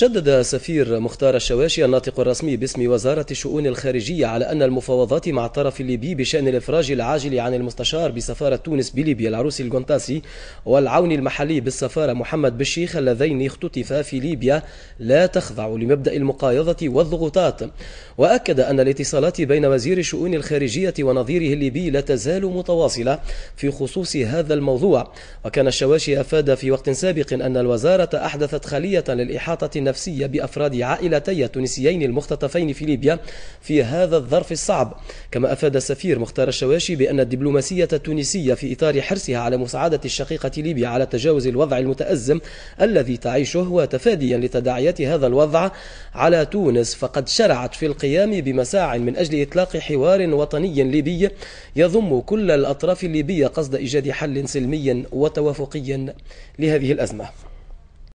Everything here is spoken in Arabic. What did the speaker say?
شدد سفير مختار الشواشي الناطق الرسمي باسم وزارة الشؤون الخارجية على أن المفاوضات مع الطرف الليبي بشأن الإفراج العاجل عن المستشار بسفارة تونس بليبيا العروسي الجونتاسي والعون المحلي بالسفارة محمد بالشيخ اللذين اختطفا في ليبيا لا تخضع لمبدأ المقايضة والضغوطات وأكد أن الاتصالات بين وزير الشؤون الخارجية ونظيره الليبي لا تزال متواصلة في خصوص هذا الموضوع وكان الشواشي أفاد في وقت سابق أن الوزارة أحدثت خلية للإحاطة النفسية بأفراد عائلتي التونسيين المختطفين في ليبيا في هذا الظرف الصعب كما أفاد السفير مختار الشواشي بأن الدبلوماسية التونسية في إطار حرصها على مساعدة الشقيقة ليبيا على تجاوز الوضع المتأزم الذي تعيشه وتفاديا لتداعيات هذا الوضع على تونس فقد شرعت في القيام بمساع من أجل إطلاق حوار وطني ليبي يضم كل الأطراف الليبية قصد إيجاد حل سلمي وتوافقي لهذه الأزمة